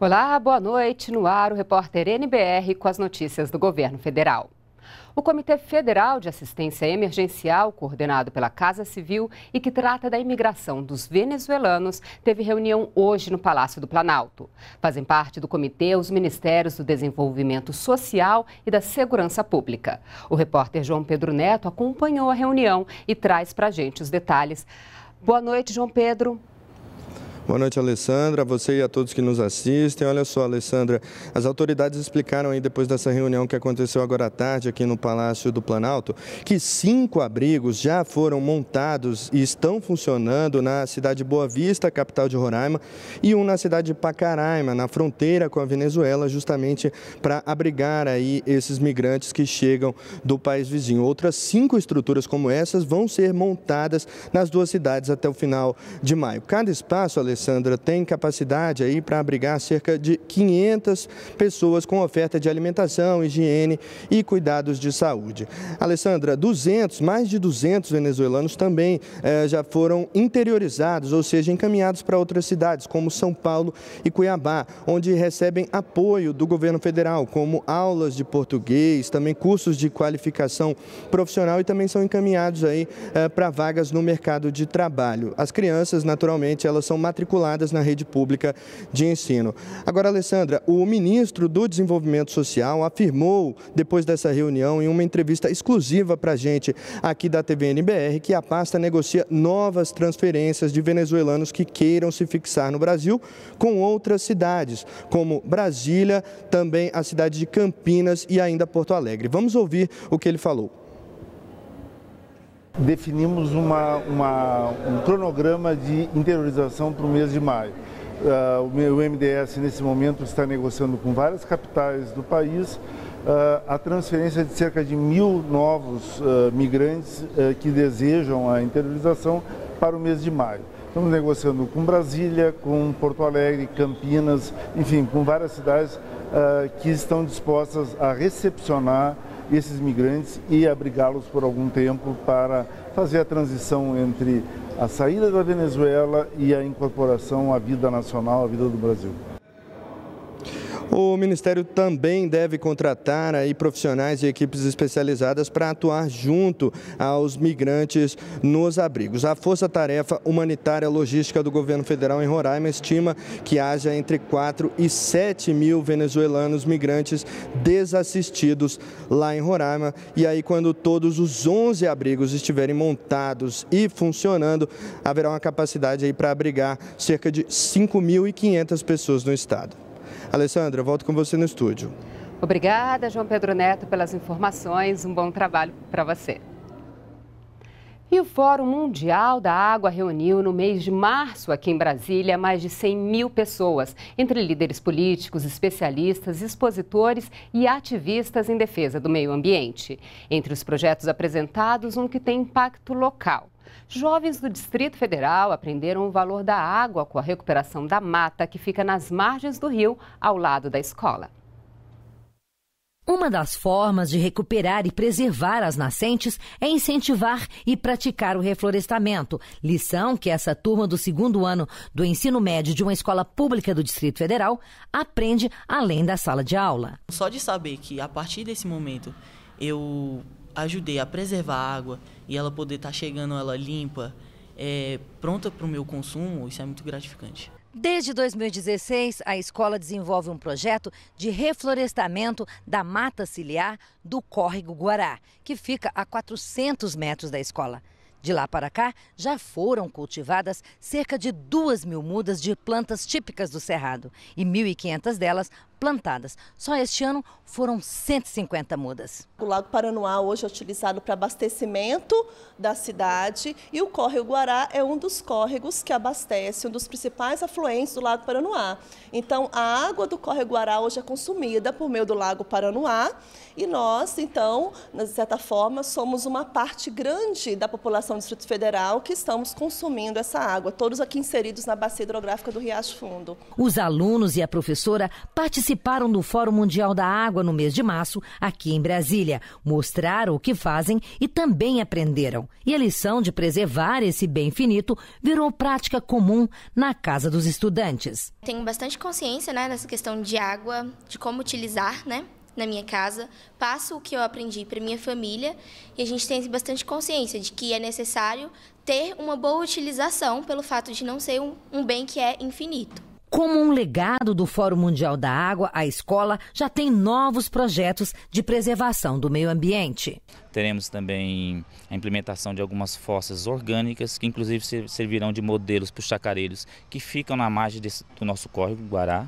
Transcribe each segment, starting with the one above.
Olá, boa noite. No ar, o repórter NBR com as notícias do governo federal. O Comitê Federal de Assistência Emergencial, coordenado pela Casa Civil e que trata da imigração dos venezuelanos, teve reunião hoje no Palácio do Planalto. Fazem parte do comitê os Ministérios do Desenvolvimento Social e da Segurança Pública. O repórter João Pedro Neto acompanhou a reunião e traz para a gente os detalhes. Boa noite, João Pedro. Boa noite, Alessandra, a você e a todos que nos assistem. Olha só, Alessandra, as autoridades explicaram aí depois dessa reunião que aconteceu agora à tarde aqui no Palácio do Planalto que cinco abrigos já foram montados e estão funcionando na cidade de Boa Vista, capital de Roraima, e um na cidade de Pacaraima, na fronteira com a Venezuela, justamente para abrigar aí esses migrantes que chegam do país vizinho. Outras cinco estruturas como essas vão ser montadas nas duas cidades até o final de maio. Cada espaço, Alessandra, Alessandra, tem capacidade aí para abrigar cerca de 500 pessoas com oferta de alimentação, higiene e cuidados de saúde. Alessandra, 200, mais de 200 venezuelanos também eh, já foram interiorizados, ou seja, encaminhados para outras cidades, como São Paulo e Cuiabá, onde recebem apoio do governo federal, como aulas de português, também cursos de qualificação profissional e também são encaminhados aí eh, para vagas no mercado de trabalho. As crianças, naturalmente, elas são matriculadas matriculadas na rede pública de ensino. Agora, Alessandra, o ministro do Desenvolvimento Social afirmou, depois dessa reunião, em uma entrevista exclusiva para a gente aqui da TVNBR, que a pasta negocia novas transferências de venezuelanos que queiram se fixar no Brasil com outras cidades, como Brasília, também a cidade de Campinas e ainda Porto Alegre. Vamos ouvir o que ele falou definimos uma, uma, um cronograma de interiorização para o mês de maio. Uh, o meu MDS, nesse momento, está negociando com várias capitais do país uh, a transferência de cerca de mil novos uh, migrantes que desejam a interiorização para o mês de maio. Estamos negociando com Brasília, com Porto Alegre, Campinas, enfim, com várias cidades que estão dispostas a recepcionar esses migrantes e abrigá-los por algum tempo para fazer a transição entre a saída da Venezuela e a incorporação à vida nacional, à vida do Brasil. O Ministério também deve contratar aí profissionais e equipes especializadas para atuar junto aos migrantes nos abrigos. A Força Tarefa Humanitária Logística do Governo Federal em Roraima estima que haja entre 4 e 7 mil venezuelanos migrantes desassistidos lá em Roraima. E aí, quando todos os 11 abrigos estiverem montados e funcionando, haverá uma capacidade aí para abrigar cerca de 5.500 pessoas no estado. Alessandra, volto com você no estúdio. Obrigada, João Pedro Neto, pelas informações. Um bom trabalho para você. E o Fórum Mundial da Água reuniu no mês de março, aqui em Brasília, mais de 100 mil pessoas, entre líderes políticos, especialistas, expositores e ativistas em defesa do meio ambiente. Entre os projetos apresentados, um que tem impacto local. Jovens do Distrito Federal aprenderam o valor da água com a recuperação da mata que fica nas margens do rio, ao lado da escola. Uma das formas de recuperar e preservar as nascentes é incentivar e praticar o reflorestamento, lição que essa turma do segundo ano do ensino médio de uma escola pública do Distrito Federal aprende além da sala de aula. Só de saber que a partir desse momento eu ajudei a preservar a água e ela poder estar tá chegando ela limpa, é, pronta para o meu consumo, isso é muito gratificante. Desde 2016, a escola desenvolve um projeto de reflorestamento da mata ciliar do córrego Guará, que fica a 400 metros da escola. De lá para cá, já foram cultivadas cerca de 2 mil mudas de plantas típicas do Cerrado e 1.500 delas plantadas. Só este ano foram 150 mudas. O Lago Paranoá hoje é utilizado para abastecimento da cidade e o córrego Guará é um dos córregos que abastece um dos principais afluentes do Lago Paranoá. Então, a água do córrego Guará hoje é consumida por meio do Lago Paranoá e nós, então, de certa forma, somos uma parte grande da população do Distrito Federal que estamos consumindo essa água, todos aqui inseridos na bacia hidrográfica do Riacho Fundo. Os alunos e a professora participaram participaram do Fórum Mundial da Água no mês de março, aqui em Brasília. Mostraram o que fazem e também aprenderam. E a lição de preservar esse bem finito virou prática comum na casa dos estudantes. Tenho bastante consciência né, nessa questão de água, de como utilizar, né? na minha casa, passo o que eu aprendi para minha família e a gente tem bastante consciência de que é necessário ter uma boa utilização pelo fato de não ser um, um bem que é infinito. Como um legado do Fórum Mundial da Água, a escola já tem novos projetos de preservação do meio ambiente. Teremos também a implementação de algumas fossas orgânicas, que inclusive servirão de modelos para os chacareiros que ficam na margem desse, do nosso córrego Guará.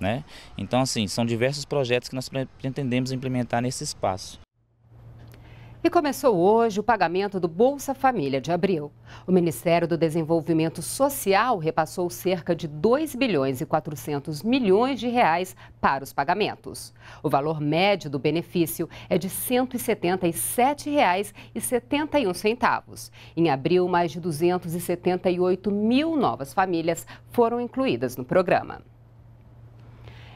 Né? Então, assim, são diversos projetos que nós pretendemos implementar nesse espaço. E começou hoje o pagamento do Bolsa Família de abril. O Ministério do Desenvolvimento Social repassou cerca de 2 bilhões e 400 milhões de reais para os pagamentos. O valor médio do benefício é de R$ 177,71. Em abril, mais de 278 mil novas famílias foram incluídas no programa.